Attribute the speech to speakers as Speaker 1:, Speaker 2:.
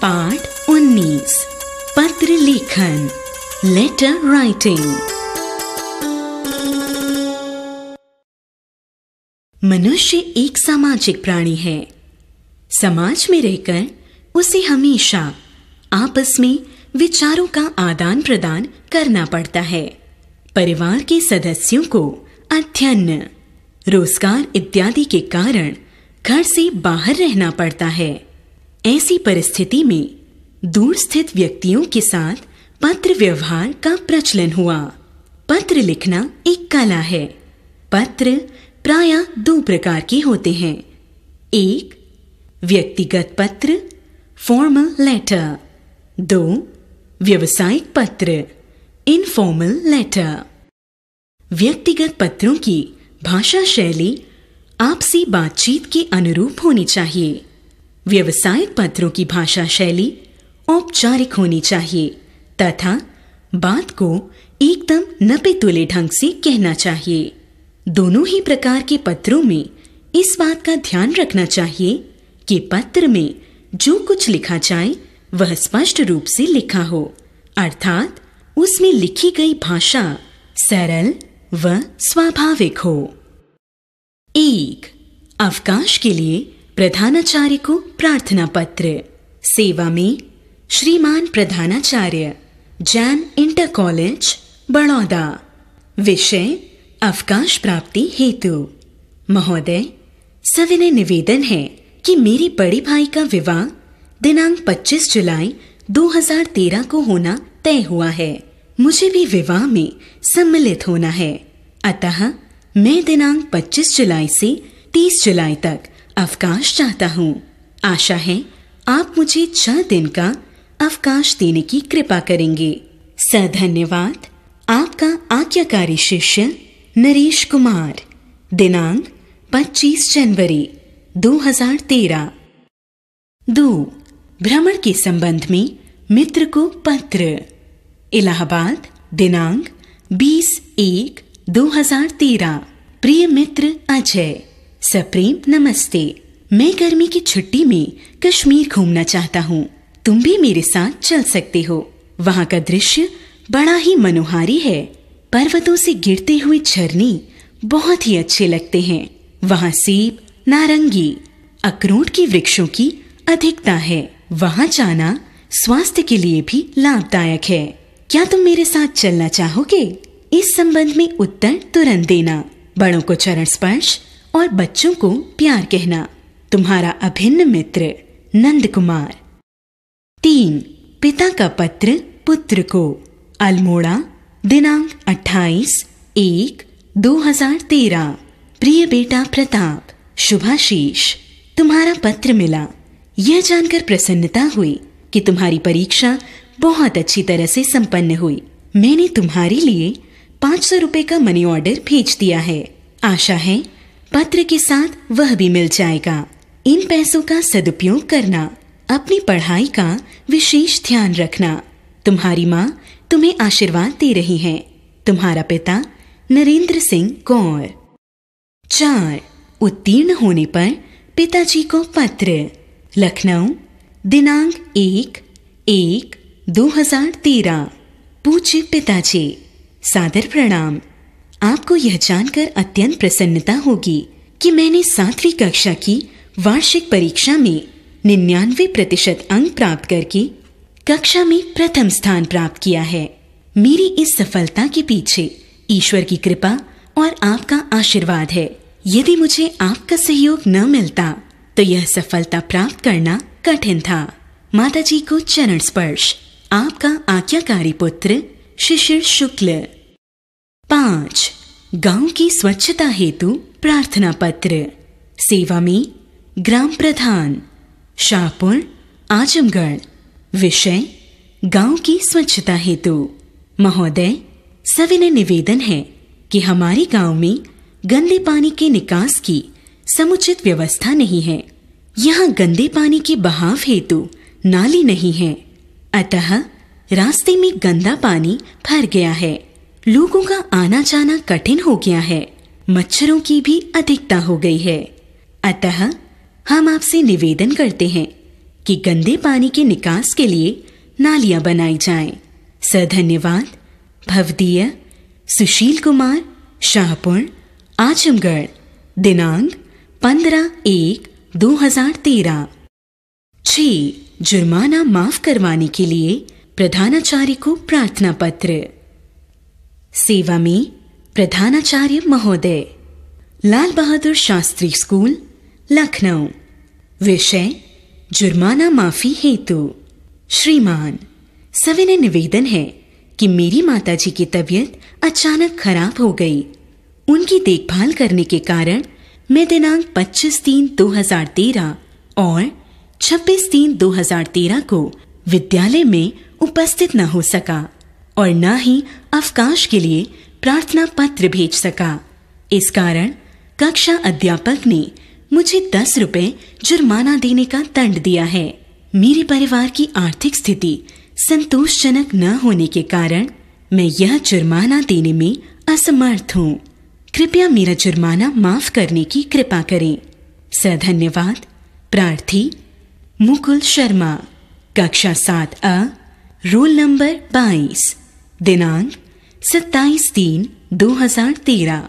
Speaker 1: पाठ उन्नीस पत्र लेखन लेटर राइटिंग मनुष्य एक सामाजिक प्राणी है समाज में रहकर उसे हमेशा आपस में विचारों का आदान प्रदान करना पड़ता है परिवार के सदस्यों को अध्ययन रोजगार इत्यादि के कारण घर से बाहर रहना पड़ता है ऐसी परिस्थिति में दूर स्थित व्यक्तियों के साथ पत्र व्यवहार का प्रचलन हुआ पत्र लिखना एक कला है पत्र प्राय दो प्रकार के होते हैं एक व्यक्तिगत पत्र फॉर्मल लेटर दो व्यवसायिक पत्र इनफॉर्मल लेटर व्यक्तिगत पत्रों की भाषा शैली आपसी बातचीत के अनुरूप होनी चाहिए व्यवसाय पत्रों की भाषा शैली औपचारिक होनी चाहिए तथा बात को एकदम नपे तुले ढंग से कहना चाहिए दोनों ही प्रकार के पत्रों में इस बात का ध्यान रखना चाहिए कि पत्र में जो कुछ लिखा जाए वह स्पष्ट रूप से लिखा हो अर्थात उसमें लिखी गई भाषा सरल व स्वाभाविक हो एक अवकाश के लिए प्रधानाचार्य को प्रार्थना पत्र सेवा में श्रीमान प्रधानाचार्य जैन इंटर कॉलेज बड़ौदा विषय अवकाश प्राप्ति हेतु महोदय सविनय निवेदन है कि मेरे बड़े भाई का विवाह दिनांक 25 जुलाई 2013 को होना तय हुआ है मुझे भी विवाह में सम्मिलित होना है अतः मैं दिनांक 25 जुलाई से 30 जुलाई तक अवकाश चाहता हूँ आशा है आप मुझे छह दिन का अवकाश देने की कृपा करेंगे धन्यवाद आपका आज्ञाकारी शिष्य नरेश कुमार दिनांक 25 जनवरी 2013 दो भ्रमण के संबंध में मित्र को पत्र इलाहाबाद दिनांक 20 एक 2013 प्रिय मित्र अजय सप्रेम नमस्ते मैं गर्मी की छुट्टी में कश्मीर घूमना चाहता हूँ तुम भी मेरे साथ चल सकते हो वहाँ का दृश्य बड़ा ही मनोहारी है पर्वतों से गिरते हुए झरने बहुत ही अच्छे लगते हैं वहाँ सेब नारंगी अखरोट के वृक्षों की अधिकता है वहाँ जाना स्वास्थ्य के लिए भी लाभदायक है क्या तुम मेरे साथ चलना चाहोगे इस संबंध में उत्तर तुरंत देना बड़ों को चरण स्पर्श और बच्चों को प्यार कहना तुम्हारा अभिन्न मित्र नंद कुमार तीन पिता का पत्र पुत्र को अल्मोड़ा दिनांक 28 एक 2013 प्रिय बेटा प्रताप शुभाशीष तुम्हारा पत्र मिला यह जानकर प्रसन्नता हुई कि तुम्हारी परीक्षा बहुत अच्छी तरह से संपन्न हुई मैंने तुम्हारे लिए पाँच सौ रुपये का मनी ऑर्डर भेज दिया है आशा है पत्र के साथ वह भी मिल जाएगा इन पैसों का सदुपयोग करना अपनी पढ़ाई का विशेष ध्यान रखना तुम्हारी माँ तुम्हें आशीर्वाद दे रही है तुम्हारा पिता नरेंद्र सिंह कौर चार उत्तीर्ण होने पर पिताजी को पत्र लखनऊ दिनांक एक एक दो हजार तेरह पूछे पिताजी सादर प्रणाम आपको यह जानकर अत्यंत प्रसन्नता होगी कि मैंने सातवीं कक्षा की वार्षिक परीक्षा में निन्यानवे प्रतिशत अंक प्राप्त करके कक्षा में प्रथम स्थान प्राप्त किया है मेरी इस सफलता के पीछे ईश्वर की कृपा और आपका आशीर्वाद है यदि मुझे आपका सहयोग न मिलता तो यह सफलता प्राप्त करना कठिन था माता जी को चरण स्पर्श आपका आज्ञाकारी पुत्र शिशिर शुक्ल पाँच गांव की स्वच्छता हेतु प्रार्थना पत्र सेवा में ग्राम प्रधान शाहपुर आजमगढ़ विषय गांव की स्वच्छता हेतु महोदय सविनय निवेदन है कि हमारे गांव में गंदे पानी के निकास की समुचित व्यवस्था नहीं है यहाँ गंदे पानी के बहाव हेतु नाली नहीं है अतः रास्ते में गंदा पानी भर गया है लोगों का आना जाना कठिन हो गया है मच्छरों की भी अधिकता हो गई है अतः हम आपसे निवेदन करते हैं कि गंदे पानी के निकास के लिए नालियां बनाई जाएं। सधन्यवाद भवदीय सुशील कुमार शाहपुर आजमगढ़ दिनांक 15 एक 2013 छ जुर्माना माफ करवाने के लिए प्रधानाचार्य को प्रार्थना पत्र सेवा में प्रधानाचार्य महोदय लाल बहादुर शास्त्री स्कूल लखनऊ विषय जुर्माना माफी हेतु श्रीमान सविनय निवेदन है कि मेरी माताजी की तबीयत अचानक खराब हो गई उनकी देखभाल करने के कारण मैं दिनांक 25 तीन 2013 और 26 तीन 2013 को विद्यालय में उपस्थित न हो सका और न ही अवकाश के लिए प्रार्थना पत्र भेज सका इस कारण कक्षा अध्यापक ने मुझे दस रुपए जुर्माना देने का दंड दिया है मेरे परिवार की आर्थिक स्थिति संतोषजनक न होने के कारण मैं यह जुर्माना देने में असमर्थ हूँ कृपया मेरा जुर्माना माफ करने की कृपा करें सधन्यवाद प्रार्थी मुकुल शर्मा कक्षा सात अ रोल नंबर बाईस दिनांक सत्ताईस तीन दो हजार तेरह